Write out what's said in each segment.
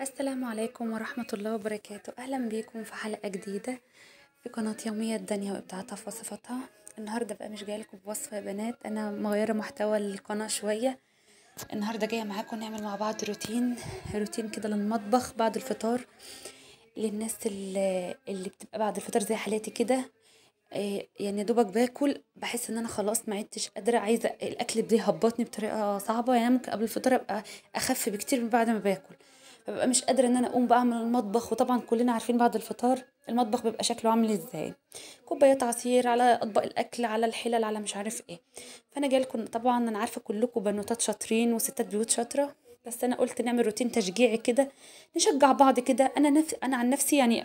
السلام عليكم ورحمة الله وبركاته أهلا بيكم في حلقة جديدة في قناة يومية الدنيا وإبداعاتها في وصفاتها النهاردة بقى مش جايلكم بوصفة يا بنات أنا مغيرة محتوى القناة شوية النهاردة جاية معاكم نعمل مع بعض روتين روتين كده للمطبخ بعد الفطار للناس اللي, اللي بتبقى بعد الفطار زي حالاتي كده آه، يعني دوبك باكل بحس ان انا خلاص ما عدتش قادره عايزه الاكل بيهبطني بطريقه صعبه يعني ممكن قبل الفطار ابقى اخف بكتير من بعد ما باكل ببقى مش قادره ان انا اقوم بقى من المطبخ وطبعا كلنا عارفين بعد الفطار المطبخ بيبقى شكله عامل ازاي كوبايات عصير على اطباق الاكل على الحلل على مش عارف ايه فانا جايلكم طبعا انا عارفه كلكم بنوتات شاطرين وستات بيوت شاطره بس انا قلت نعمل روتين تشجيعي كده نشجع بعض كده انا نف... انا عن نفسي يعني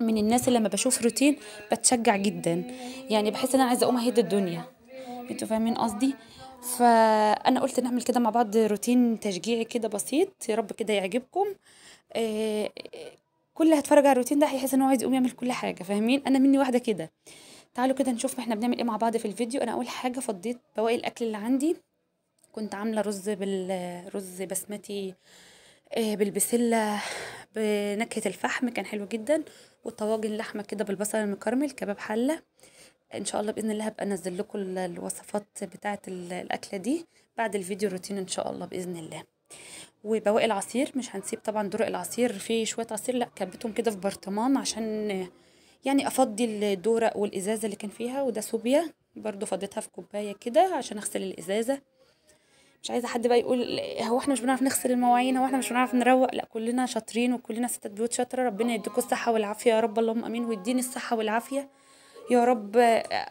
من الناس اللي لما بشوف روتين بتشجع جدا يعني بحس ان انا عايزه اقوم اهد الدنيا انتوا فاهمين قصدي فانا قلت نعمل كده مع بعض روتين تشجيعي كده بسيط يا رب كده يعجبكم آه، كل اللي هيتفرج على الروتين ده هيحس ان هو عايز يقوم يعمل كل حاجه فاهمين انا مني واحده كده تعالوا كده نشوف احنا بنعمل ايه مع بعض في الفيديو انا اول حاجه فضيت بواقي الاكل اللي عندي كنت عامله رز بالرز بسمتي آه، بالبسله بنكهه الفحم كان حلو جدا وطواجن لحمه كده بالبصل المكرمل كباب حله ان شاء الله باذن الله هبقى انزل لكم الوصفات بتاعه الاكله دي بعد الفيديو روتين ان شاء الله باذن الله وبواقي العصير مش هنسيب طبعا درق العصير في شويه عصير لا كبتهم كده في برطمان عشان يعني افضي الدورق والازازه اللي كان فيها وده سوبيا برضو فضيتها في كوبايه كده عشان اغسل الازازه مش عايزه حد بقى يقول هو احنا مش بنعرف نغسل المواعين هو احنا مش بنعرف نروق لا كلنا شاطرين وكلنا ستات بيوت شاطره ربنا يديكم الصحه والعافيه يا رب اللهم امين ويديني الصحه والعافيه يا رب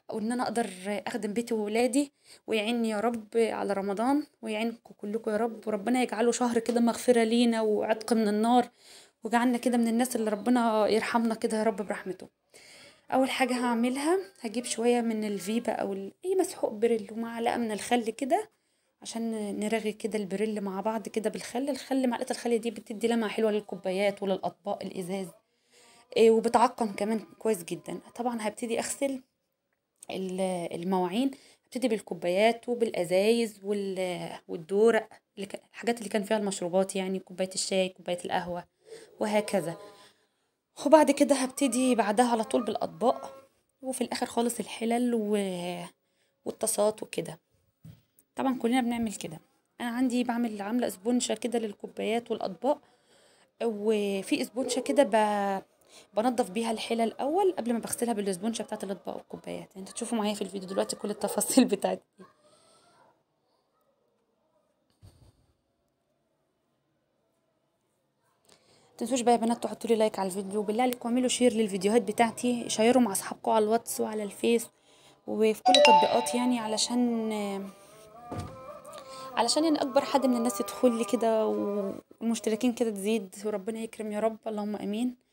وان انا اقدر اخدم بيتي وولادي ويعيني يا رب على رمضان ويعينكم كلكم يا رب وربنا يجعله شهر كده مغفره لينا وعتق من النار وجعلنا كده من الناس اللي ربنا يرحمنا كده يا رب برحمته اول حاجه هعملها هجيب شويه من الفيبا او اي مسحوق بريل ومعلقه من الخل كده عشان نرغي كده البريل مع بعض كده بالخل الخل معلقه الخل دي بتدي لمعه حلوه للكوبايات وللاطباق الازاز آه، وبتعقم كمان كويس جدا طبعا هبتدي اغسل المواعين هبتدي بالكوبايات وبالازايز والدورق الحاجات اللي كان فيها المشروبات يعني كوبايه الشاي كوبايه القهوه وهكذا وبعد كده هبتدي بعدها على طول بالاطباق وفي الاخر خالص الحلل والطاسات وكده طبعا كلنا بنعمل كده انا عندي بعمل عامله اسبونشه كده للكوبايات والاطباق وفي اسبونشه كده ب... بنضف بيها الحله الاول قبل ما بغسلها بالاسبونجه بتاعت الاطباق والكوبايات يعني انتوا تشوفوا معايا في الفيديو دلوقتي كل التفاصيل بتاعتي تنسوش بقى يا بنات تحطوا لي لايك على الفيديو بالله عليكم اعملوا شير للفيديوهات بتاعتي شيروا مع اصحابكم على الواتس وعلى الفيس وفي كل التطبيقات يعني علشان علشان يعني اكبر حد من الناس يدخل لي كده والمشتركين كده تزيد وربنا يكرم يا رب اللهم امين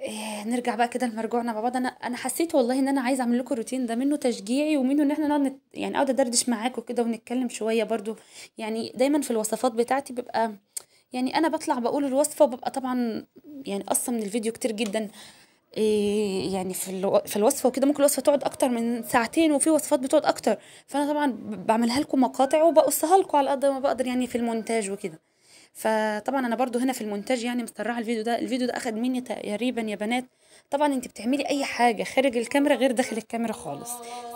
إيه نرجع بقى كده لمرجوعنا مع بعض انا انا حسيت والله ان انا عايزه اعمل لكم الروتين ده منه تشجيعي ومنه ان احنا نقعد نت... يعني اقعد ادردش معاكم كده ونتكلم شويه برضو يعني دايما في الوصفات بتاعتي ببقى يعني انا بطلع بقول الوصفه وببقى طبعا يعني قصه من الفيديو كتير جدا إيه، يعني في الو... في الوصفه وكده ممكن الوصفه تقعد اكتر من ساعتين وفي وصفات بتقعد اكتر فانا طبعا بعملها لكم مقاطع وبقصها لكم على قد ما بقدر يعني في المونتاج وكده فطبعا انا برضو هنا في المونتاج يعني مسرعه الفيديو ده الفيديو ده اخد مني تقريبا يا بنات طبعا انت بتعملي اي حاجه خارج الكاميرا غير داخل الكاميرا خالص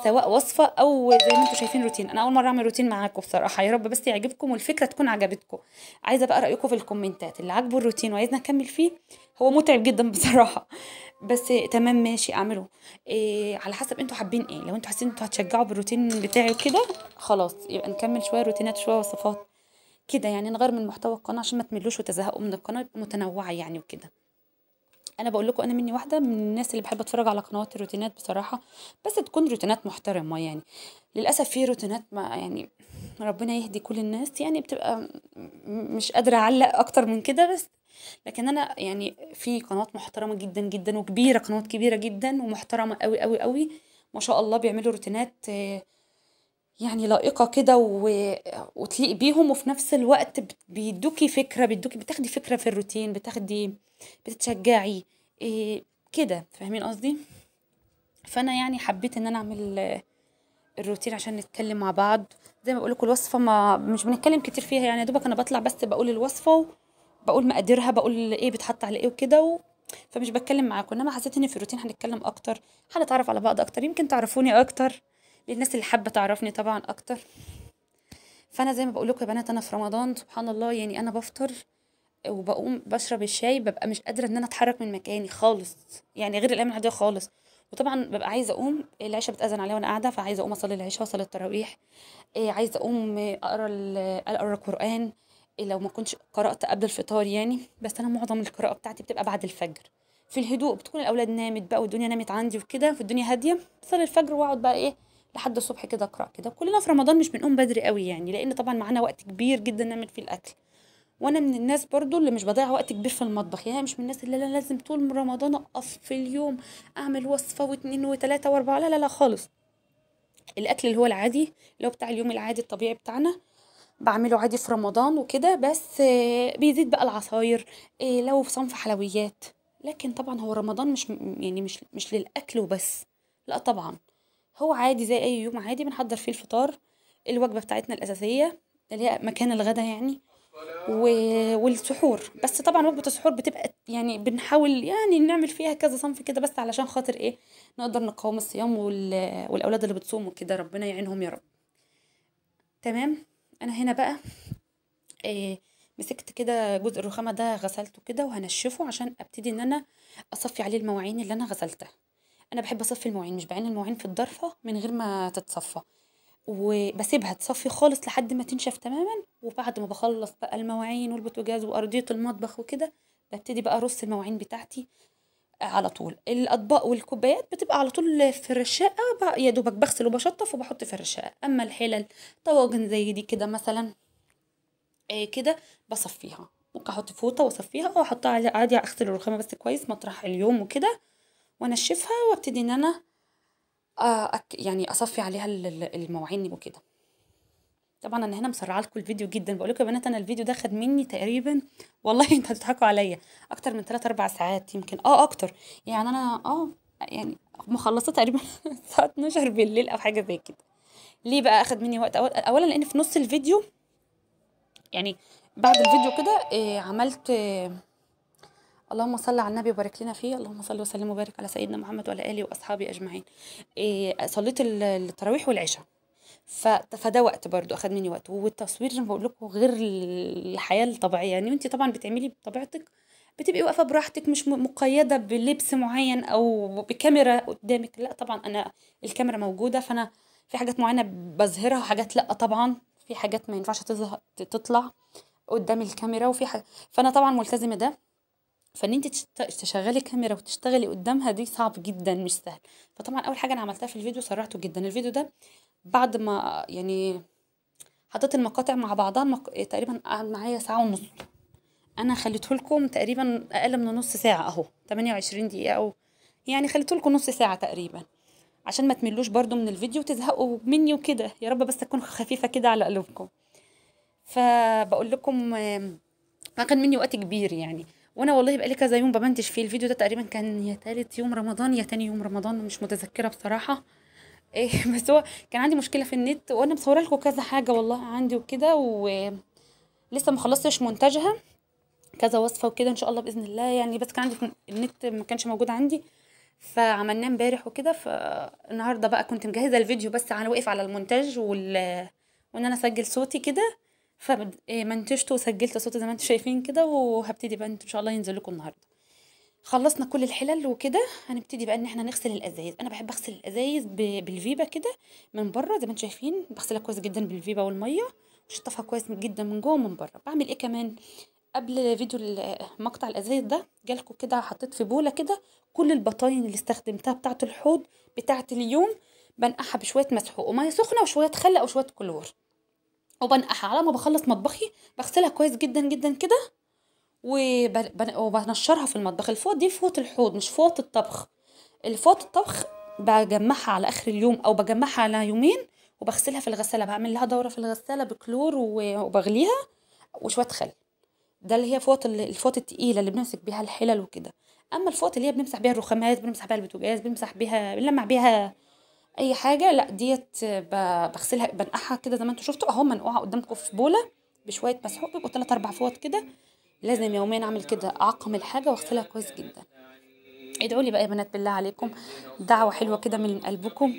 سواء وصفه او زي ما انتم شايفين روتين انا اول مره اعمل روتين معاكم بصراحه يا رب بس يعجبكم والفكره تكون عجبتكم عايزه بقى رايكم في الكومنتات اللي عاجبه الروتين وعايزنا نكمل فيه هو متعب جدا بصراحه بس تمام ماشي اعمله إيه على حسب انتوا حابين ايه لو انتوا حاسين انتوا هتشجعوا بالروتين بتاعي وكده خلاص يبقى نكمل شويه روتينات شويه وصفات كده يعني نغير من محتوى القناه عشان ما تملوش وتزهقوا من القناه متنوعه يعني وكده انا بقول لكم انا مني واحده من الناس اللي بحب اتفرج على قنوات الروتينات بصراحه بس تكون روتينات محترمه يعني للاسف في روتينات ما يعني ربنا يهدي كل الناس يعني بتبقى مش قادره اعلق اكتر من كده بس لكن انا يعني في قنوات محترمه جدا جدا وكبيره قنوات كبيره جدا ومحترمه قوي قوي قوي ما شاء الله بيعملوا روتينات يعني لائقه كده و... وتليق بيهم وفي نفس الوقت بيدوكي فكره بيدوكي بتاخدي فكره في الروتين بتاخدي بتتشجعي إيه كده فاهمين قصدي فانا يعني حبيت ان انا اعمل الروتين عشان نتكلم مع بعض زي ما بقول لكم الوصفه ما مش بنتكلم كتير فيها يعني يا دوبك انا بطلع بس بقول الوصفه بقول مقاديرها بقول ايه بتحط على ايه وكده و... فمش بتكلم معاكم انما حسيت ان في الروتين هنتكلم اكتر هنتعرف على بعض اكتر يمكن تعرفوني اكتر للناس اللي حابه تعرفني طبعا اكتر فانا زي ما بقول لكم يا بنات انا في رمضان سبحان الله يعني انا بفطر وبقوم بشرب الشاي ببقى مش قادره ان انا اتحرك من مكاني خالص يعني غير الايام العاديه خالص وطبعا ببقى عايزه اقوم العشاء بتاذن عليا وانا قاعده فعايزه اقوم اصلي العشاء واصلي التراويح إيه، عايزه اقوم اقرا اقرا القران إيه، لو ما كنتش قرات قبل الفطار يعني بس انا معظم القراءه بتاعتي بتبقى بعد الفجر في الهدوء بتكون الاولاد نامت بقى والدنيا نامت عندي وكده في الدنيا هاديه بصلي الفجر واقعد بقى ايه لحد الصبح كده اقرا كده كلنا في رمضان مش بنقوم بدري قوي يعني لان طبعا معانا وقت كبير جدا نعمل فيه الاكل وانا من الناس برضو اللي مش بضيع وقت كبير في المطبخ يعني مش من الناس اللي انا لازم طول من رمضان اقف في اليوم اعمل وصفه واتنين وتلاته واربعه لا لا لا خالص الاكل اللي هو العادي اللي هو بتاع اليوم العادي الطبيعي بتاعنا بعمله عادي في رمضان وكده بس بيزيد بقى العصاير إيه، لو في صنف حلويات لكن طبعا هو رمضان مش يعني مش مش للاكل وبس لا طبعا هو عادي زي اي يوم عادي بنحضر فيه الفطار الوجبه بتاعتنا الاساسيه اللي هي مكان الغدا يعني و... والسحور بس طبعا وجبه السحور بتبقى يعني بنحاول يعني نعمل فيها كذا صنف كده بس علشان خاطر ايه نقدر نقاوم الصيام وال... والاولاد اللي بتصوم وكده ربنا يعينهم يا رب تمام انا هنا بقى إيه مسكت كده جزء الرخامه ده غسلته كده وهنشفه عشان ابتدي ان انا اصفي عليه المواعين اللي انا غسلتها انا بحب اصفي المواعين مش بعين المواعين في الضرفه من غير ما تتصفى وبسيبها تصفي خالص لحد ما تنشف تماما وبعد ما بخلص بقى المواعين والبوتاجاز وارضيه المطبخ وكده ببتدي بقى ارص المواعين بتاعتي على طول الاطباق والكوبايات بتبقى على طول في الرشاقه يا دوبك بغسل وبشطف وبحط في الرشاقه اما الحلل طواجن زي دي كده مثلا إيه كده بصفيها ممكن احط فوطه واصفيها او احطها عادي اغسل الرخامه بس كويس مطرح اليوم وكده وانشفها وابتدي ان انا آه، يعني اصفي عليها المواعين وكده طبعا انا هنا مسرعه لكم الفيديو جدا بقول لكم يا بنات انا الفيديو ده خد مني تقريبا والله انتوا هتضحكوا عليا اكتر من 3 4 ساعات يمكن اه اكتر يعني انا اه يعني مخلصه تقريبا الساعه 12 بالليل او حاجه زي كده ليه بقى اخد مني وقت أول اولا لان في نص الفيديو يعني بعد الفيديو كده إيه عملت إيه اللهم صل على النبي وبارك لنا فيه اللهم صل وسلم وبارك على سيدنا محمد وعلى اله واصحابه اجمعين إيه صليت التراويح والعشاء فده وقت برضو اخد مني وقت والتصوير زي ما بقول لكم غير الحياه الطبيعيه يعني انت طبعا بتعملي بطبيعتك بتبقي واقفه براحتك مش مقيده بلبس معين او بكاميرا قدامك لا طبعا انا الكاميرا موجوده فانا في حاجات معينه بظهرها وحاجات لا طبعا في حاجات ما ينفعش تظهر تطلع قدام الكاميرا وفي حاجة فانا طبعا ملتزمه ده فان انت تشغلي كاميرا وتشتغلي قدامها دي صعب جدا مش سهل فطبعا اول حاجه انا عملتها في الفيديو سرعته جدا الفيديو ده بعد ما يعني حطيت المقاطع مع بعضها مق... تقريبا قعد معايا ساعه ونص انا خليته لكم تقريبا اقل من نص ساعه اهو 28 دقيقه او يعني خليته لكم نص ساعه تقريبا عشان ما تملوش برده من الفيديو وتزهقوا مني وكده يا رب بس تكون خفيفه كده على قلوبكم فبقول لكم ما كان مني وقت كبير يعني وانا والله بقالي كذا يوم بمنتج فيه الفيديو ده تقريبا كان يا تالت يوم رمضان يا تاني يوم رمضان مش متذكره بصراحه إيه بس هو كان عندي مشكله في النت وانا مصوره لكم كذا حاجه والله عندي وكده ولسه مخلصتش خلصتش منتجها كذا وصفه وكده ان شاء الله باذن الله يعني بس كان عندي النت ما كانش موجود عندي فعملناه امبارح وكده فالنهارده بقى كنت مجهزه الفيديو بس انا واقف على المونتاج وال وان انا اسجل صوتي كده فمنتجته إيه، وسجلت صوته زي ما انتم شايفين كده وهبتدي بقى ان شاء الله ينزل لكم النهارده خلصنا كل الحلل وكده هنبتدي بقى ان احنا نغسل الازايز انا بحب اغسل الازايز بالفيبا كده من بره زي ما انتم شايفين بغسلها كويس جدا بالفيبا والميه وشطفها كويس جدا من جوه ومن بره بعمل ايه كمان قبل فيديو مقطع الازايز ده جالكم كده حطيت في بوله كده كل البطاين اللي استخدمتها بتاعه الحوض بتاعه اليوم بنقعها بشويه مسحوق وميه سخنه وشويه خل او شويه كلور وبنقعها على ما بخلص مطبخي بغسلها كويس جدا جدا كده وبنشرها في المطبخ الفوط دي فوط الحوض مش فوط الطبخ الفوط الطبخ بجمعها على اخر اليوم او بجمعها على يومين وبغسلها في الغساله بعمل لها دوره في الغساله بكلور وبغليها وشويه خل ده اللي هي فوط الفوط التقيله اللي بنمسك بيها الحلل وكده اما الفوط اللي هي بنمسح بيها الرخامات بنمسح بيها البوتاجاز بنمسح بيها بنلمع بيها اي حاجه لا ديت بغسلها بنقعها كده زي ما انتم شفتوا اهو منقوعه قدامكم في بوله بشويه مسحوق بيبقوا اربع فوط كده لازم يوميا اعمل كده اعقم الحاجه واغسلها كويس جدا ادعوا لي بقى يا بنات بالله عليكم دعوه حلوه كده من قلبكم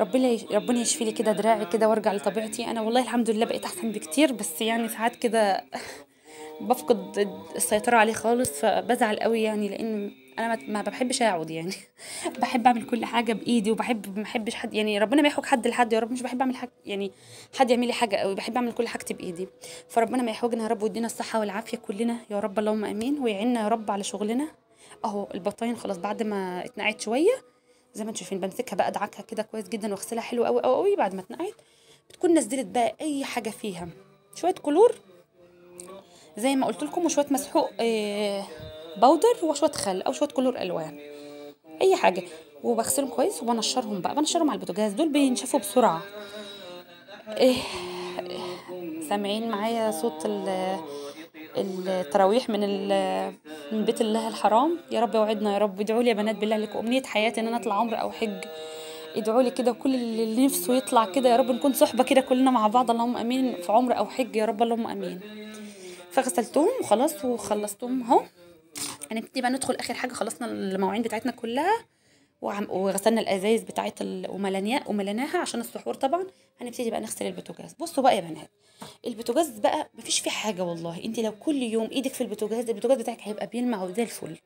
ربنا ربنا يشفي لي كده دراعي كده وارجع لطبيعتي انا والله الحمد لله بقيت احسن بكتير بس يعني ساعات كده بفقد السيطره عليه خالص فبزعل قوي يعني لان انا ما بحبش اقعد يعني بحب اعمل كل حاجه بايدي وبحب ما بحبش حد يعني ربنا ما يحوج حد لحد يا رب مش بحب اعمل حاجه يعني حد يعمل لي حاجه قوي بحب اعمل كل حاجتي بايدي فربنا ما يحوجنا يا رب ويدينا الصحه والعافيه كلنا يا رب اللهم امين ويعيننا يا رب على شغلنا اهو البطاين خلاص بعد ما اتنقعت شويه زي ما انتم شايفين بمسكها بقى ادعكها كده كويس جدا واغسلها حلو قوي قوي قوي بعد ما اتنقعت بتكون نزلت بقى اي حاجه فيها شويه كلور زي ما قلت لكم وشويه مسحوق إيه بودر وشويه خل او شويه كلور الوان اي حاجه وبغسلهم كويس وبنشرهم بقى بنشرهم على البوتاجاز دول بينشفوا بسرعه إيه سامعين معايا صوت التراويح من من بيت الله الحرام يا رب وعدنا يا رب ادعوا لي يا بنات بالله لكم امنيه حياتي ان انا اطلع عمر او حج ادعوا لي كده وكل اللي نفسه يطلع كده يا رب نكون صحبه كده كلنا مع بعض اللهم امين في عمر او حج يا رب اللهم امين فغسلتهم وخلاص وخلصتهم اهو هنبتدي يعني بقى ندخل اخر حاجه خلصنا المواعين بتاعتنا كلها وعم وغسلنا الازايز بتاعت ومليناها عشان السحور طبعا هنبتدي بقى نغسل البوتاجاز بصوا بقى يا بنات البوتاجاز بقى مفيش فيه حاجه والله انت لو كل يوم ايدك في البوتاجاز البوتاجاز بتاعك هيبقى بيلمع وزي الفل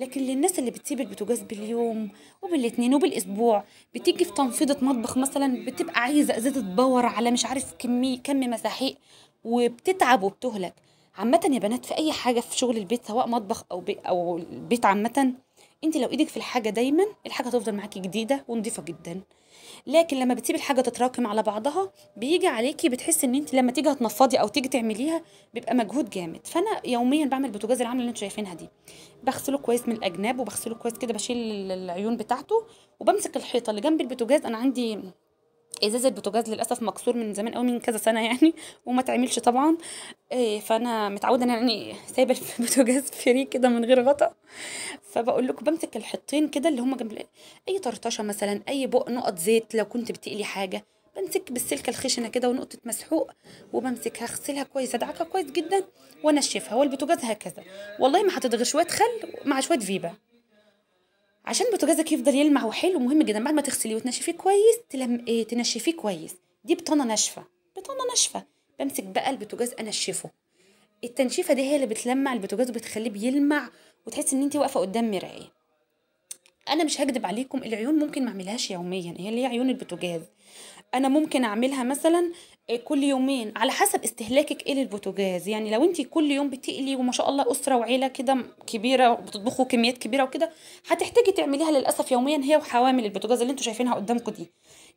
لكن للناس اللي بتسيب البوتاجاز باليوم وبالاثنين وبالاسبوع بتيجي في تنفيضه مطبخ مثلا بتبقى عايزه ازازه باور على مش عارف كميه كم مساحيق وبتتعب وبتهلك عامة يا بنات في أي حاجة في شغل البيت سواء مطبخ أو بي أو البيت عامة أنت لو إيدك في الحاجة دايما الحاجة هتفضل معاكي جديدة ونضيفة جدا لكن لما بتسيبي الحاجة تتراكم على بعضها بيجي عليكي بتحسي إن أنت لما تيجي هتنفضي أو تيجي تعمليها بيبقى مجهود جامد فأنا يوميا بعمل بوتاجاز العاملة اللي أنتوا شايفينها دي بغسله كويس من الأجناب وبغسله كويس كده بشيل العيون بتاعته وبمسك الحيطة اللي جنب البوتجاز أنا عندي ازاز البوتاجاز للاسف مكسور من زمان قوي من كذا سنه يعني وما تعملش طبعا إيه، فانا متعوده انا يعني سايبه البوتاجاز فري كده من غير غطا فبقول لكم بمسك الحطين كده اللي هم جنب اي طرطشه مثلا اي بق نقط زيت لو كنت بتقلي حاجه بمسك بالسلكه الخشنه كده ونقطه مسحوق وبمسكها اغسلها كويس ادعكها كويس جدا وانشفها والبوتاجاز هكذا والله ما هتتغش شويه خل مع شويه فيبا عشان بوتجازك يفضل يلمع وحلو مهم جدا بعد ما تغسليه وتنشفيه كويس تلم... إيه تنشفيه كويس دي بطانه ناشفه بطانه ناشفه بمسك بقى البوتجاز انشفه التنشيفه دي هي اللي بتلمع البوتجاز وبتخليه بيلمع وتحس ان انت واقفه قدام مرايه انا مش هكدب عليكم العيون ممكن ما اعملهاش يوميا هي اللي هي عيون البوتجاز انا ممكن اعملها مثلا إيه، كل يومين على حسب استهلاكك ايه للبوتاجاز يعني لو انت كل يوم بتقلي وما شاء الله اسره وعيله كده كبيره وبتطبخوا كميات كبيره وكده هتحتاجي تعمليها للاسف يوميا هي وحوامل البوتاجاز اللي انتوا شايفينها قدامكم دي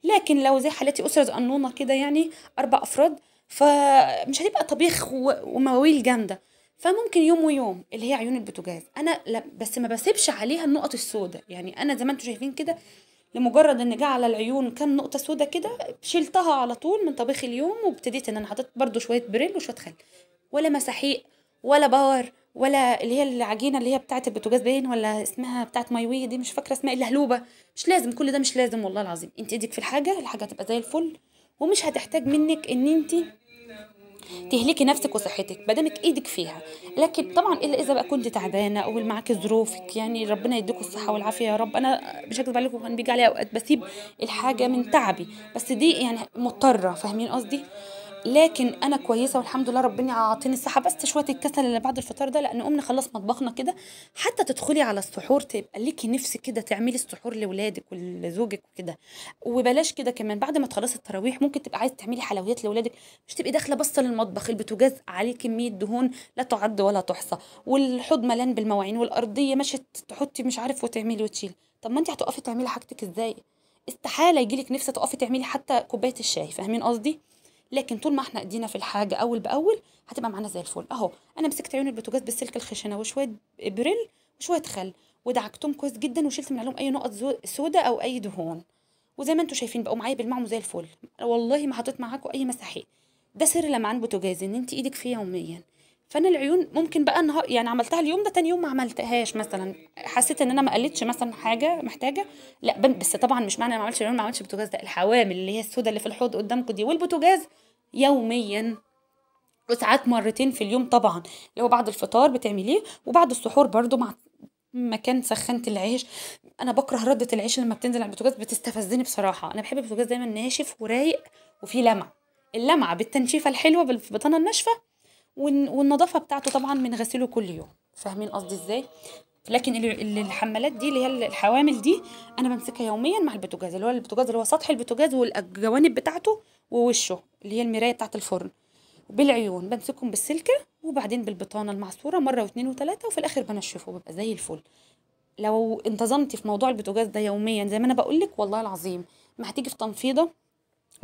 لكن لو زي حالتي اسره زقنونه كده يعني اربع افراد فمش هتبقى طبيخ ومواويل جامده فممكن يوم ويوم اللي هي عيون البوتاجاز انا بس ما بسيبش عليها النقط السوداء يعني انا زي ما انتوا شايفين كده لمجرد ان جه على العيون كام نقطه سودة كده شلتها على طول من طبيخ اليوم وابتديت ان انا حطيت برده شويه بريل وشويه خل ولا مساحيق ولا باور ولا اللي هي العجينه اللي هي بتاعه البوتاجاز باين ولا اسمها بتاعه مايويه دي مش فاكره اسمها الهلوبه مش لازم كل ده مش لازم والله العظيم انت ايدك في الحاجه الحاجه هتبقى زي الفل ومش هتحتاج منك ان انت تهلكي نفسك وصحتك ما دامك ايدك فيها لكن طبعا الا اذا بقى كنت تعبانه او معك ظروفك يعني ربنا يديكم الصحه والعافيه يا رب انا مش هكذب عليكم كان بيجي عليا اوقات بسيب الحاجه من تعبي بس دي يعني مضطره فاهمين قصدي لكن انا كويسه والحمد لله ربنا عاطيني الصحه بس شويه الكسل اللي بعد الفطار ده لان قمنا خلص مطبخنا كده حتى تدخلي على السحور تبقى ليكي نفس كده تعملي السحور لاولادك ولزوجك وكده وبلاش كده كمان بعد ما تخلصي التراويح ممكن تبقى عايز تعملي حلويات لاولادك مش تبقي داخله بصه للمطبخ البوتاجاز عليه كميه دهون لا تعد ولا تحصى والحوض ملان بالمواعين والارضيه ماشيه تحطي مش عارف وتعملي وتشيلي طب ما انت هتقفي تعملي حاجتك ازاي استحاله يجيلك نفس تقفي تعملي حتى كوبايه الشاي فاهمين قصدي لكن طول ما احنا ايدينا في الحاجه اول باول هتبقى معانا زي الفل اهو انا مسكت عيون البوتاجاز بالسلك الخشنه وشويه ابريل وشويه خل ودعكتهم كويس جدا وشلت من عليهم اي نقط سوداء او اي دهون وزي ما انتم شايفين بقوا معايا بالمعمو زي الفل والله ما حطيت معاكم اي مساحيق ده سر لمعان بوتاجاز ان انت ايدك فيه يوميا فانا العيون ممكن بقى النهار يعني عملتها اليوم ده تاني يوم ما عملتهاش مثلا حسيت ان انا ما قلتش مثلا حاجه محتاجه لا بس طبعا مش معنى ما عملتش العيون ما عملتش بوتاجاز ده الحوامل اللي هي السودا اللي في الحوض قدامكم دي والبوتاجاز يوميا وساعات مرتين في اليوم طبعا اللي هو بعد الفطار بتعمليه وبعد السحور برده مع مكان سخنت العيش انا بكره رده العيش لما بتنزل على البوتاجاز بتستفزني بصراحه انا بحب البوتاجاز دايما ناشف ورايق وفيه لمع اللمعه بالتنشيفه الحلوه بالبطانه الناشفه والنظافه بتاعته طبعا بنغسله كل يوم فاهمين قصدي ازاي لكن الحمالات دي اللي هي الحوامل دي انا بمسكها يوميا مع البوتاجاز اللي هو البوتاجاز اللي هو سطح البوتاجاز والجوانب بتاعته ووشه اللي هي المرايه بتاعه الفرن بالعيون بمسكهم بالسلكه وبعدين بالبطانه المعصوره مره واثنين وثلاثه وفي الاخر بنشفه بيبقى زي الفل لو انتظمتي في موضوع البوتاجاز ده يوميا زي ما انا بقول لك والله العظيم ما هتيجي في تنفيضه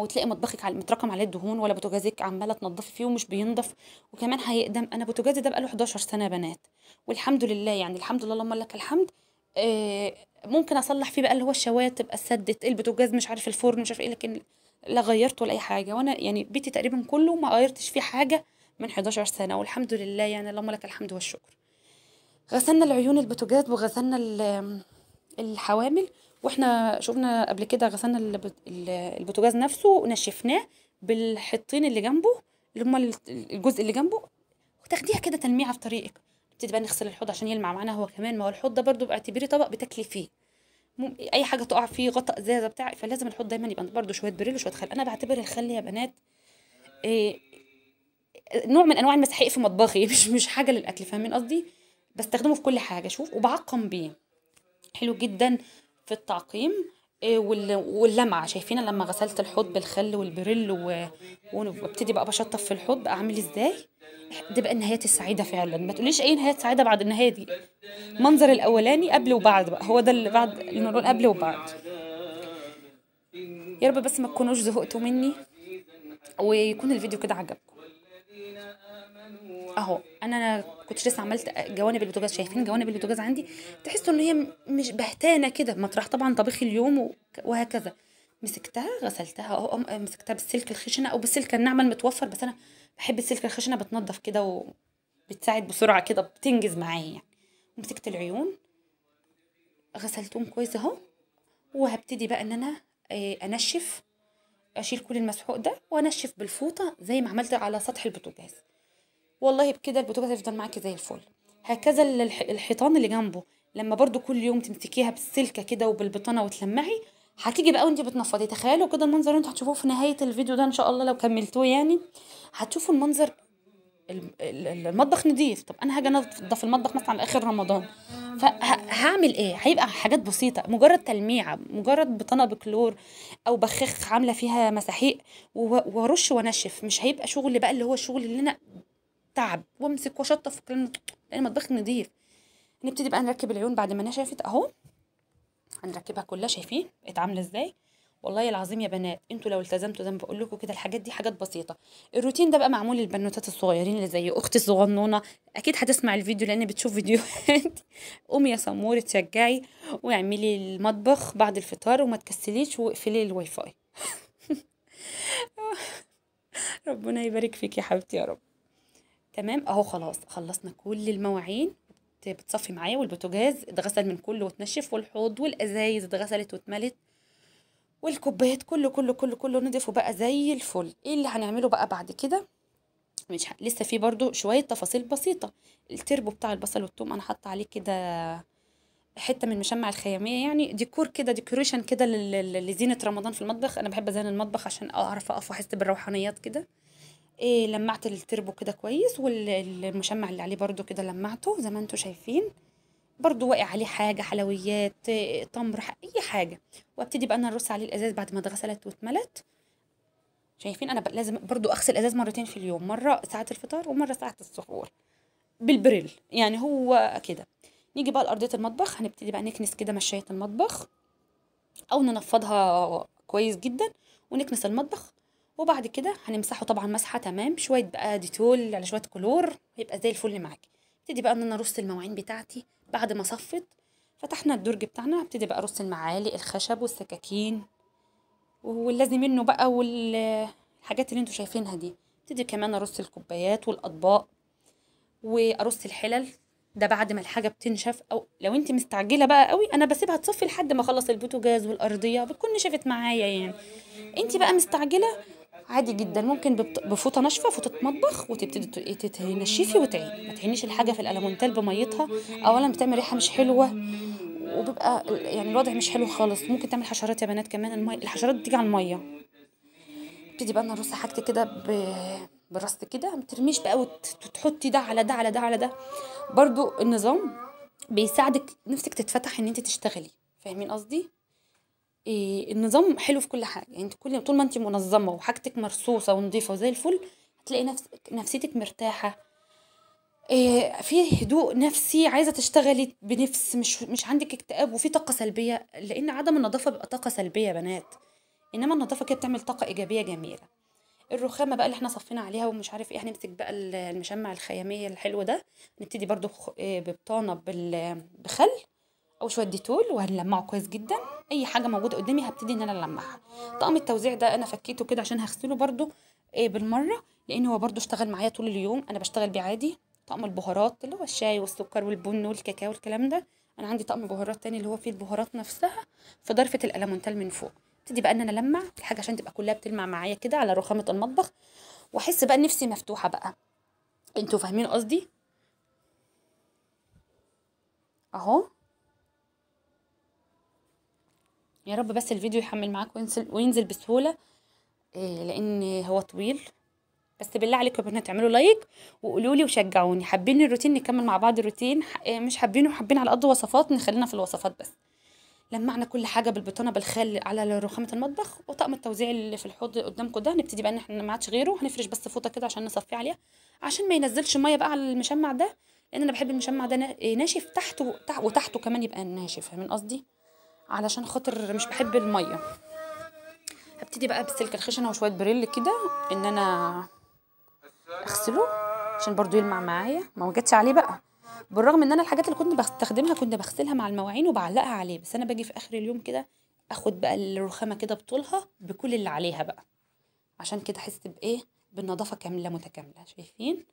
وتلاقي مطبخك متراكم عليه الدهون ولا بوتاجازك عماله تنضفي فيه ومش بينضف وكمان هيقدم انا بوتاجازي ده بقاله 11 سنه يا بنات والحمد لله يعني الحمد لله اللهم لك الحمد آه ممكن اصلح فيه بقى اللي هو الشوات تبقى سدت البوتاجاز مش عارف الفرن مش عارف ايه لكن لا غيرت ولا اي حاجه وانا يعني بيتي تقريبا كله ما غيرتش فيه حاجه من 11 سنه والحمد لله يعني اللهم لك الحمد والشكر غسلنا العيون البوتاجاز وغسلنا الحوامل واحنا شفنا قبل كده غسلنا البوتاجاز نفسه ونشفناه بالحطين اللي جنبه اللي هما الجزء اللي جنبه وتاخديها كده تلميعه في طريقك نبتدي بقى نغسل الحوض عشان يلمع معانا هو كمان ما هو الحوض ده برده اعتبري طبق بتاكلي فيه اي حاجه تقع فيه غطاء ازازه بتاع فلازم الحوض دايما يبقى برده شويه بريل وشويه خل انا بعتبر الخل يا بنات إيه نوع من انواع المساحيق في مطبخي مش مش حاجه للاكل فاهمين قصدي بستخدمه في كل حاجه شوف وبعقم بيه حلو جدا في التعقيم آه، واللمعة شايفين لما غسلت الحوض بالخل والبريل وابتدي بقى بشطف في الحوض اعمل ازاي دي بقى النهايات السعيدة فعلا ما تقوليش اي نهاية سعيدة بعد النهاية دي منظر الاولاني قبل وبعد بقى هو ده اللي بعد اللي قبل وبعد يا رب بس ما تكونوش زهقتوا مني ويكون الفيديو كده عجبكم اهو انا كنت لسه عملت جوانب البوتاجاز شايفين جوانب البوتاجاز عندي تحسوا ان هي مش بهتانه كده مطرح طبعا طبيخ اليوم وهكذا مسكتها غسلتها اهو مسكتها بالسلك الخشنه او بالسلك الناعمه المتوفر بس انا بحب السلك الخشنه بتنضف كده وبتساعد بسرعه كده بتنجز معايا يعني ومسكت العيون غسلتهم كويس اهو وهبتدي بقى ان انا آه، انشف اشيل كل المسحوق ده وانشف بالفوطه زي ما عملت على سطح البوتاجاز والله بكده البطوبه هتفضل معاكي زي الفل هكذا الحيطان اللي جنبه لما برضو كل يوم تمسكيها بالسلكه كده وبالبطانه وتلمعي هتيجي بقى وانت بتنفضي تخيلوا كده المنظر اللي انتوا هتشوفوه في نهايه الفيديو ده ان شاء الله لو كملتوه يعني هتشوفوا المنظر المطبخ نضيف طب انا هاجي انضف المطبخ مثلا اخر رمضان فهعمل ايه هيبقى حاجات بسيطه مجرد تلميعه مجرد بطانه بكلور او بخاخ عامله فيها مساحيق وارش وانشف مش هيبقى شغل بقى اللي هو الشغل اللي انا تعب وامسك واشطف الكلام لان المطبخ يعني نضيف نبتدي بقى نركب العيون بعد ما نشفت اهو هنركبها كلها شايفين بقت عامله ازاي والله العظيم يا بنات انتوا لو التزمتوا زي ما بقول لكم كده الحاجات دي حاجات بسيطه الروتين ده بقى معمول للبنوتات الصغيرين اللي زي اختي الصغنونه اكيد هتسمع الفيديو لان بتشوف فيديوهات قومي يا سمور اتشجعي واعملي المطبخ بعد الفطار وما تكسليش واقفلي الواي فاي ربنا يبارك فيك يا حبيبتي يا رب تمام اهو خلاص خلصنا كل المواعين بتصفي معايا والبوتاجاز اتغسل من كله واتنشف والحوض والازايز اتغسلت واتملت والكوبايات كله كله كله كله نضيفه بقى زي الفل ايه اللي هنعمله بقى بعد كده مش ه... لسه في برضو شويه تفاصيل بسيطه التربو بتاع البصل والثوم انا حاطه عليه كده حته من مشمع الخياميه يعني ديكور كده ديكوريشن كده لزينه رمضان في المطبخ انا بحب ازين المطبخ عشان اعرف اقف واحس بالروحانيات كده إيه لمعت التربو كده كويس والمشمع اللي عليه برضو كده لمعته زي ما انتوا شايفين برضو واقع عليه حاجة حلويات إيه تمر أي حاجة وابتدي بقى أنا أرص عليه الإزاز بعد ما اتغسلت واتملت شايفين أنا لازم برضو أغسل الازاز مرتين في اليوم مرة ساعة الفطار ومرة ساعة السحور بالبريل يعني هو كده نيجي بقى لأرضية المطبخ هنبتدي بقى نكنس كده مشاية المطبخ أو ننفضها كويس جدا ونكنس المطبخ وبعد كده هنمسحه طبعا مسحه تمام شويه بقى ديتول على شويه كلور هيبقى زي الفل معاكي ابتدي بقى ان انا ارص المواعين بتاعتي بعد ما صفت فتحنا الدرج بتاعنا ابتدي بقى ارص المعالق الخشب والسكاكين واللازم منه بقى والحاجات اللي انتوا شايفينها دي ابتدي كمان ارص الكوبايات والاطباق وارص الحلل ده بعد ما الحاجه بتنشف او لو انت مستعجله بقى قوي انا بسيبها تصفي لحد ما اخلص البوتاجاز والارضيه بتكون نشفت معايا يعني انت بقى مستعجله عادي جدا ممكن بفوطه ناشفه فوطه مطبخ وتبتدي تنشفي وتعيني ما تعينيش الحاجه في الالمونتال بميتها اولا بتعمل ريحه مش حلوه وبيبقى يعني الوضع مش حلو خالص ممكن تعمل حشرات يا بنات كمان المي... الحشرات بتيجي على الميه ابتدي بقى نرص حاجتي كده ب... بالرص كده ما ترميش بقى وتحطي ده على ده على ده على ده برضو النظام بيساعدك نفسك تتفتح ان انت تشتغلي فاهمين قصدي إيه، النظام حلو في كل حاجه يعني انت كل طول ما انت منظمه وحاجتك مرصوصه ونظيفه وزي الفل هتلاقي نفسك نفسيتك مرتاحه إيه، في هدوء نفسي عايزه تشتغلي بنفس مش مش عندك اكتئاب وفي طاقه سلبيه لان عدم النظافه بيبقى طاقه سلبيه يا بنات انما النظافه كده بتعمل طاقه ايجابيه جميله الرخامه بقى اللي احنا صفينا عليها ومش عارف ايه هنمسك بقى المشمع الخياميه الحلو ده نبتدي برضو آه، ببطانه بخل او شويه ديتول وهنلمعه كويس جدا اي حاجه موجوده قدامي هبتدي ان انا المعها طقم التوزيع ده انا فكيته كده عشان هغسله برده آه، إيه بالمره لان هو برده اشتغل معايا طول اليوم انا بشتغل بيه عادي طقم البهارات اللي هو الشاي والسكر والبن والكاكاو والكلام ده انا عندي طقم بهارات تاني اللي هو فيه البهارات نفسها في ضرفه الالمونتال من فوق ابتدي بقى ان انا المع الحاجه عشان تبقى كلها بتلمع معايا كده على رخامه المطبخ واحس بقى نفسي مفتوحه بقى انتوا فاهمين قصدي اهو يا رب بس الفيديو يحمل معاك وينزل, وينزل بسهولة آه، لأن هو طويل بس بالله عليكم يا بنات لايك وقولولي وشجعوني حابين الروتين نكمل مع بعض الروتين آه، مش حابينه حابين على قد وصفات نخلينا في الوصفات بس لمعنا كل حاجه بالبطانه بالخل على رخامه المطبخ وطقم التوزيع اللي في الحوض قدامكم ده نبتدي بقى ان احنا ما عادش غيره هنفرش بس فوطه كده عشان نصفيه عليها عشان ما ينزلش ميه بقى على المشمع ده لان انا بحب المشمع ده آه، ناشف تحته وتحته كمان يبقى ناشف فاهمين قصدي علشان خاطر مش بحب الميه هبتدي بقى بالسلك الخشن وشويه بريل كده ان انا اغسله عشان برضو يلمع معايا ما وجدتش عليه بقى بالرغم ان انا الحاجات اللي كنت بستخدمها كنت بغسلها مع المواعين وبعلقها عليه بس انا باجي في اخر اليوم كده اخد بقى الرخامه كده بطولها بكل اللي عليها بقى عشان كده احس بايه بالنظافه كامله متكامله شايفين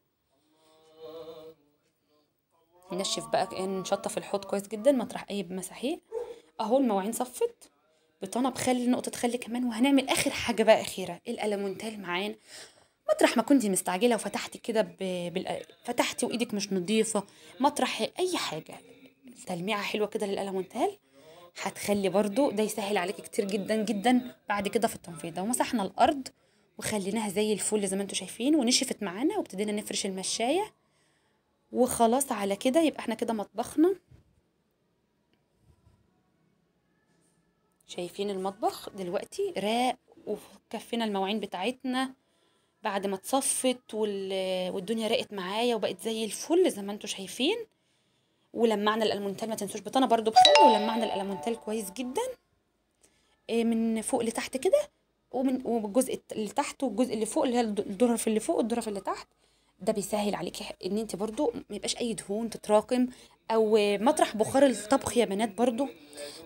نشف بقى نشطف الحوض كويس جدا مطرح اي بمساحيه اهو المواعين صفت بطانه بخل نقطه خل كمان وهنعمل اخر حاجه بقى اخيره الالمونتال معانا مطرح ما كنتي مستعجله وفتحتي كده ب... بال... فتحتي وايدك مش نظيفه مطرح اي حاجه تلميعه حلوه كده للالمونتال هتخلي برضو ده يسهل عليك كتير جدا جدا بعد كده في التنفيضه ومسحنا الارض وخليناها زي الفل زي ما انتم شايفين ونشفت معانا وابتدينا نفرش المشايه وخلاص على كده يبقى احنا كده مطبخنا شايفين المطبخ دلوقتي راق وكفينا المواعين بتاعتنا بعد ما اتصفت والدنيا راقت معايا وبقت زي الفل زي ما انتم شايفين ولمعنا الالمونتال ما تنسوش بطانه برده بخل ولمعنا الالمونتال كويس جدا إيه، من فوق لتحت كده ومن والجزء اللي تحت والجزء اللي فوق اللي هي الدرف اللي فوق والدرف اللي تحت ده بيسهل عليكي ان انت برده ما يبقاش اي دهون تتراكم او مطرح بخار الطبخ يا بنات برضو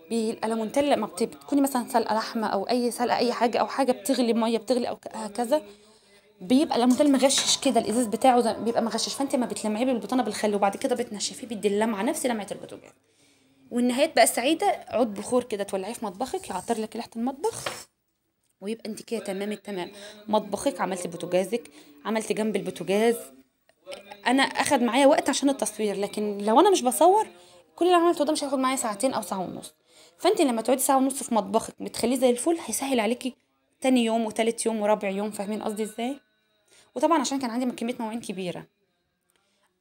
بالالمونتيلا ما بتكوني مثلا سلقه لحمه او اي سلقه اي حاجه او حاجه بتغلي ميه بتغلي او هكذا بيبقى الالمونتيلا مغشش كده الازاز بتاعه بيبقى مغشش فانت ما بتلمعيه بالبطانه بالخل وبعد كده بتنشفيه بيدي اللمعه نفس لمعه البوتاجاز والنهايه تبقى سعيده عود بخور كده تولعيه في مطبخك يعطر لك ريحه المطبخ ويبقى انت كده تمام التمام مطبخك عملتي بوتاجازك عملتي جنب البوتاجاز انا اخد معايا وقت عشان التصوير لكن لو انا مش بصور كل اللي عملته ده مش هياخد معايا ساعتين او ساعه ونص فانت لما تقعدي ساعه ونص في مطبخك بتخليه زي الفل هيسهل عليكي تاني يوم وتالت يوم ورابع يوم فاهمين قصدي ازاي وطبعا عشان كان عندي كميه مواعين كبيره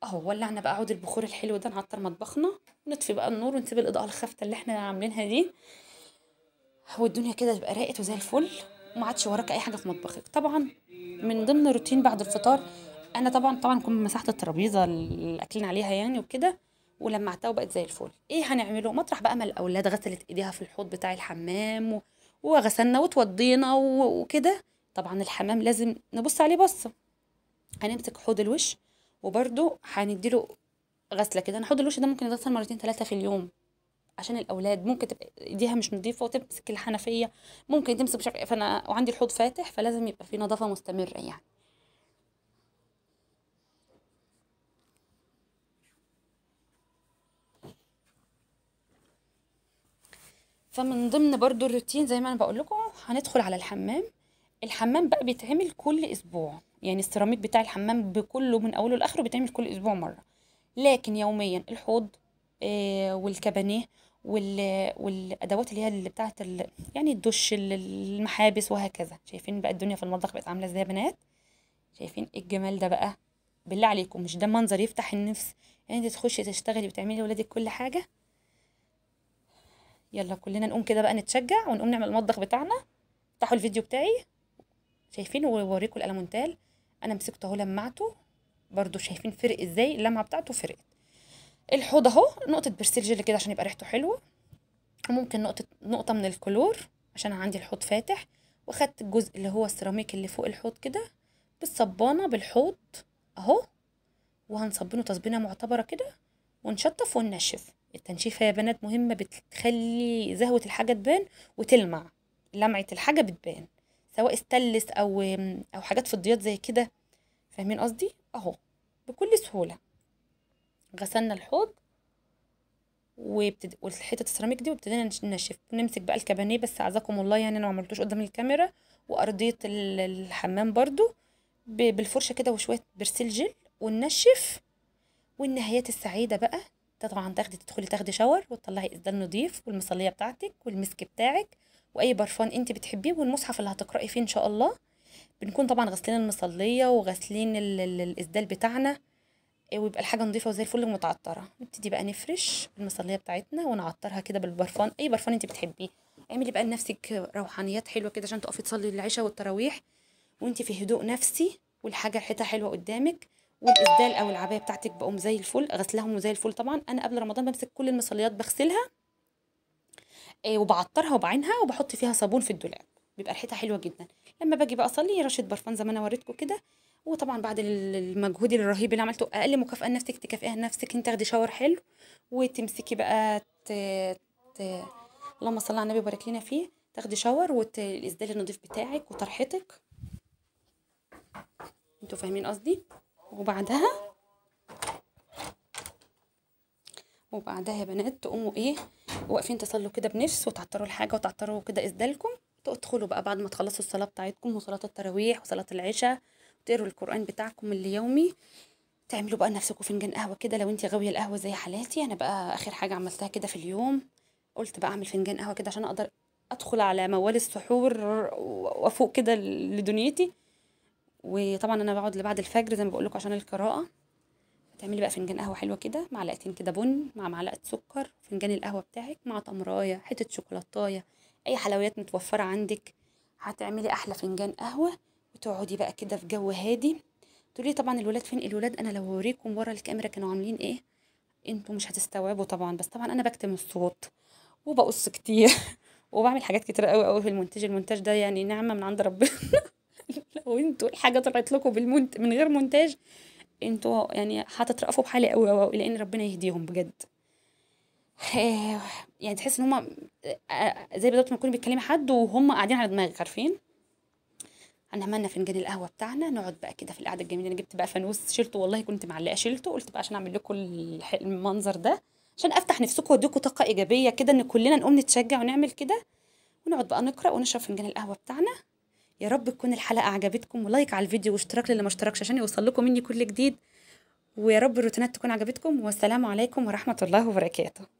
اهو ولعنا بقى عود البخور الحلو ده نعطر مطبخنا نطفي بقى النور ونسيب الاضاءه الخافته اللي احنا عاملينها دي والدنيا كده تبقى راقت وزي الفل وما عادش وراك اي حاجه في مطبخك طبعا من ضمن الروتين بعد الفطار انا طبعا طبعا كنا مسحت الترابيزه اللي اكلنا عليها يعني وكده ولمعتها وبقت زي الفل ايه هنعمله مطرح بقى ما الاولاد غسلت ايديها في الحوض بتاع الحمام وغسلنا وتوضينا وكده طبعا الحمام لازم نبص عليه بصه هنمسك حوض الوش وبرده هنديله غسله كده انا حوض الوش ده ممكن يتغسل مرتين ثلاثه في اليوم عشان الاولاد ممكن تبقى ايديها مش نظيفه وتمسك الحنفيه ممكن تمسك بشكل إيه. فانا وعندي الحوض فاتح فلازم يبقى في نظافه مستمره يعني فمن ضمن برضو الروتين زي ما انا بقول لكم هندخل على الحمام الحمام بقى بيتعمل كل اسبوع يعني السيراميك بتاع الحمام بكله من اوله لاخره بيتعمل كل اسبوع مره لكن يوميا الحوض آه والكابانيه وال... والادوات اللي هي اللي بتاعه يعني الدش المحابس وهكذا شايفين بقى الدنيا في المطبخ بقت عامله ازاي يا بنات شايفين الجمال ده بقى بالله عليكم مش ده منظر يفتح النفس يعني انت تخشي تشتغلي وتعملي لولادك كل حاجه يلا كلنا نقوم كده بقى نتشجع ونقوم نعمل المطبخ بتاعنا افتحوا الفيديو بتاعي شايفين ووريكم الالمونتال انا مسكته اهو لمعته برضو شايفين فرق ازاي اللمعه بتاعته فرقت الحوض اهو نقطه برسيل جل كده عشان يبقى ريحته حلوه وممكن نقطه نقطه من الكلور عشان عندي الحوض فاتح واخدت الجزء اللي هو السيراميك اللي فوق الحوض كده بالصبانه بالحوض اهو وهنصبنه تصبينه معتبره كده ونشطف وننشف التنشيفه يا بنات مهمه بتخلي زهوه الحاجه تبان وتلمع لمعه الحاجه بتبان سواء استلس او او حاجات فضيات زي كده فاهمين قصدي اهو بكل سهوله غسلنا الحوض وبتد... والحته السيراميك دي وابتدينا ننشف نمسك بقى الكبانيه بس عزاكم الله يعني انا ما عملتوش قدام الكاميرا وارضيه الحمام برضو بالفرشه كده وشويه برسيل جل وننشف والنهايات السعيده بقى طبعا تاخدي تدخلي تاخدي شاور وتطلعي اسدال نضيف والمصليه بتاعتك والمسك بتاعك واي برفان انت بتحبيه والمصحف اللي هتقراي فيه ان شاء الله بنكون طبعا غسلين المصليه وغسلين الاسدال بتاعنا آه، ويبقى الحاجه نظيفه وزي الفل ومتعطره نبتدي بقى نفرش المصليه بتاعتنا ونعطرها كده بالبرفان اي برفان انت بتحبيه اعملي بقى لنفسك روحانيات حلوه كده عشان تقفي تصلي العشاء والتراويح وانت في هدوء نفسي والحاجه حتة حلوه قدامك والاسدال او العبايه بتاعتك بقوم زي الفل غسلهم زي الفل طبعا انا قبل رمضان بمسك كل المصليات بغسلها آه، وبعطرها وبعينها وبحط فيها صابون في الدولاب بيبقى ريحتها حلوه جدا لما باجي بقى اصلي رشه برفان زي ما انا وريتكم كده وطبعا بعد المجهود الرهيب اللي عملته اقل مكافاه لنفسك تكافئها نفسك انت تاخدي شاور حلو وتمسكي بقى ت... ت... اللهم صل على النبي وبارك لنا فيه تاخدي شاور والاسدال النظيف بتاعك وطرحتك انتوا فاهمين قصدي وبعدها وبعدها يا بنات تقوموا ايه واقفين تصلوا كده بنفس وتعطروا الحاجه وتعطروا كده اسدالكم تدخلوا بقى بعد ما تخلصوا الصلاه بتاعتكم وصلاه التراويح وصلاه العشاء تقروا القران بتاعكم اللي يومي تعملوا بقى نفسكم فنجان قهوه كده لو انت غاويه القهوه زي حالاتي انا بقى اخر حاجه عملتها كده في اليوم قلت بقى اعمل فنجان قهوه كده عشان اقدر ادخل على موال السحور وافوق كده لدنيتي وطبعا انا بقعد لبعد الفجر زي ما بقول لكم عشان القراءه تعملي بقى فنجان قهوه حلوه كده معلقتين كده بن مع معلقه سكر فنجان القهوه بتاعك مع تمرايه حته شوكولاتايه اي حلويات متوفره عندك هتعملي احلى فنجان قهوه وتقعدي بقى كده في جو هادي تقولي طبعا الولاد فين الولاد انا لو اوريكم ورا الكاميرا كانوا عاملين ايه انتوا مش هتستوعبوا طبعا بس طبعا انا بكتم الصوت وبقص كتير وبعمل حاجات كتير قوي قوي في المونتاج المونتاج ده يعني نعمه من عند ربنا لو انتوا الحاجه طلعت لكم بالمنت من غير مونتاج انتوا يعني هتترأفوا بحالي قوي قوي لان ربنا يهديهم بجد يعني تحس ان هما آه، زي بالظبط ما تكوني بتكلمي حد وهم قاعدين على دماغك عارفين انا عملنا فنجان القهوه بتاعنا نقعد بقى كده في القعده الجميله انا جبت بقى فانوس شلته والله كنت معلقه شلته قلت بقى عشان اعمل لكم المنظر ده عشان افتح نفسكم واديكم طاقه ايجابيه كده ان كلنا نقوم نتشجع ونعمل كده ونقعد بقى نقرا ونشرب فنجان القهوه بتاعنا يا رب تكون الحلقه عجبتكم ولايك على الفيديو واشتراك للي ما اشتركش عشان يوصل لكم مني كل جديد ويا رب الروتينات تكون عجبتكم والسلام عليكم ورحمه الله وبركاته